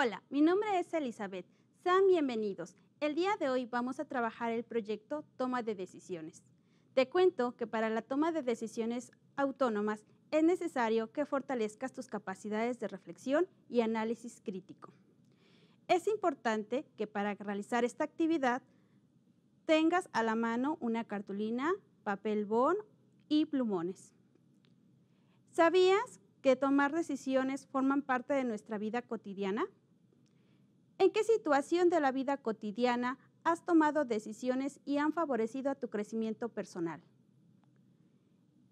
Hola, mi nombre es Elizabeth. Sean bienvenidos. El día de hoy vamos a trabajar el proyecto Toma de Decisiones. Te cuento que para la toma de decisiones autónomas es necesario que fortalezcas tus capacidades de reflexión y análisis crítico. Es importante que para realizar esta actividad tengas a la mano una cartulina, papel bond y plumones. ¿Sabías que tomar decisiones forman parte de nuestra vida cotidiana? ¿En qué situación de la vida cotidiana has tomado decisiones y han favorecido a tu crecimiento personal?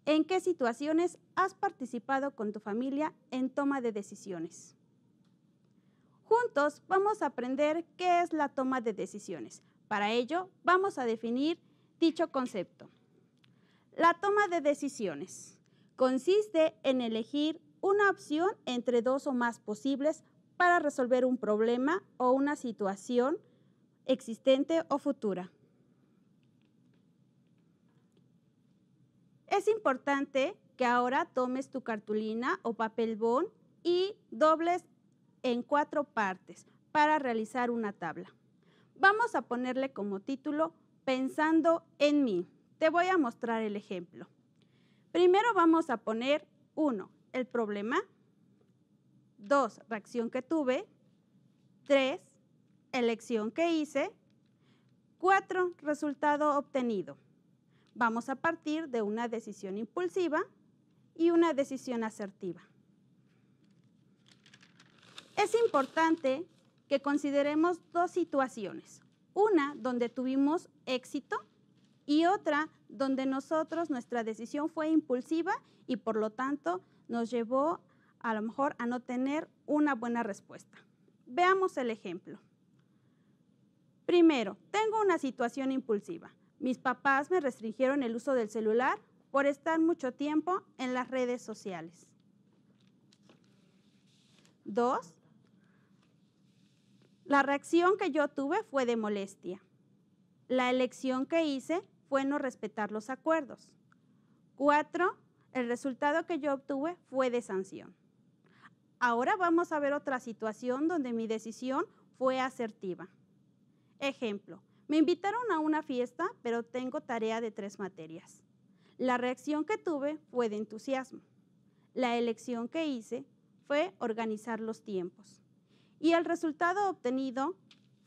¿En qué situaciones has participado con tu familia en toma de decisiones? Juntos vamos a aprender qué es la toma de decisiones. Para ello, vamos a definir dicho concepto. La toma de decisiones consiste en elegir una opción entre dos o más posibles para resolver un problema o una situación existente o futura. Es importante que ahora tomes tu cartulina o papel bond y dobles en cuatro partes para realizar una tabla. Vamos a ponerle como título Pensando en mí. Te voy a mostrar el ejemplo. Primero vamos a poner uno, El problema Dos, reacción que tuve. Tres, elección que hice. Cuatro, resultado obtenido. Vamos a partir de una decisión impulsiva y una decisión asertiva. Es importante que consideremos dos situaciones. Una donde tuvimos éxito y otra donde nosotros, nuestra decisión fue impulsiva y por lo tanto nos llevó a a lo mejor a no tener una buena respuesta. Veamos el ejemplo. Primero, tengo una situación impulsiva. Mis papás me restringieron el uso del celular por estar mucho tiempo en las redes sociales. Dos, la reacción que yo tuve fue de molestia. La elección que hice fue no respetar los acuerdos. Cuatro, el resultado que yo obtuve fue de sanción. Ahora vamos a ver otra situación donde mi decisión fue asertiva. Ejemplo, me invitaron a una fiesta, pero tengo tarea de tres materias. La reacción que tuve fue de entusiasmo. La elección que hice fue organizar los tiempos. Y el resultado obtenido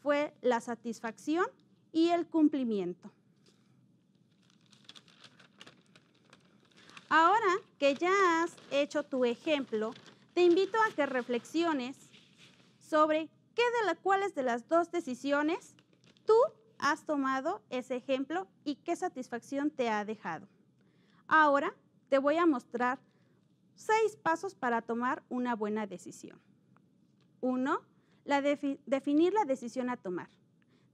fue la satisfacción y el cumplimiento. Ahora que ya has hecho tu ejemplo, te invito a que reflexiones sobre qué de las cuales de las dos decisiones tú has tomado ese ejemplo y qué satisfacción te ha dejado. Ahora te voy a mostrar seis pasos para tomar una buena decisión. Uno, la definir la decisión a tomar.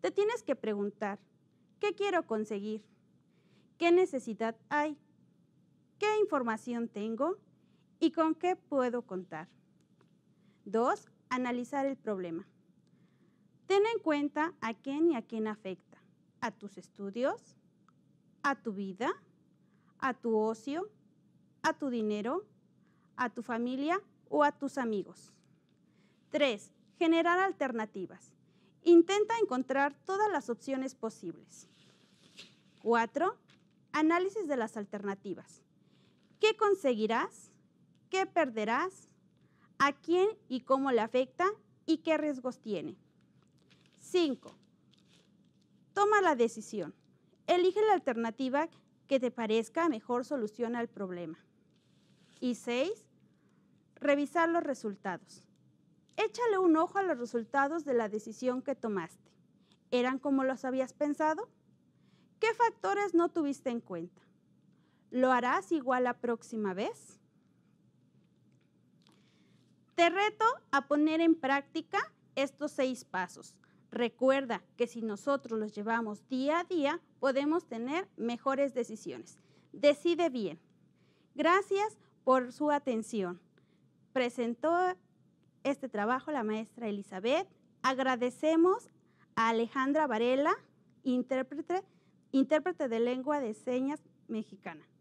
Te tienes que preguntar, ¿qué quiero conseguir? ¿Qué necesidad hay? ¿Qué información tengo? y con qué puedo contar. Dos, analizar el problema. Ten en cuenta a quién y a quién afecta. A tus estudios, a tu vida, a tu ocio, a tu dinero, a tu familia o a tus amigos. 3. Generar alternativas. Intenta encontrar todas las opciones posibles. 4. Análisis de las alternativas. ¿Qué conseguirás? qué perderás, a quién y cómo le afecta y qué riesgos tiene. 5. Toma la decisión. Elige la alternativa que te parezca mejor solución al problema. Y 6. Revisar los resultados. Échale un ojo a los resultados de la decisión que tomaste. ¿Eran como los habías pensado? ¿Qué factores no tuviste en cuenta? ¿Lo harás igual la próxima vez? Te reto a poner en práctica estos seis pasos. Recuerda que si nosotros los llevamos día a día, podemos tener mejores decisiones. Decide bien. Gracias por su atención. Presentó este trabajo la maestra Elizabeth. Agradecemos a Alejandra Varela, intérprete, intérprete de lengua de señas mexicana.